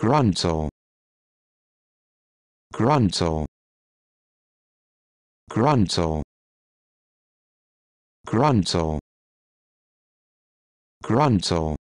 Gruntle. Gruntle. Gruntle. Gruntle. Gruntle.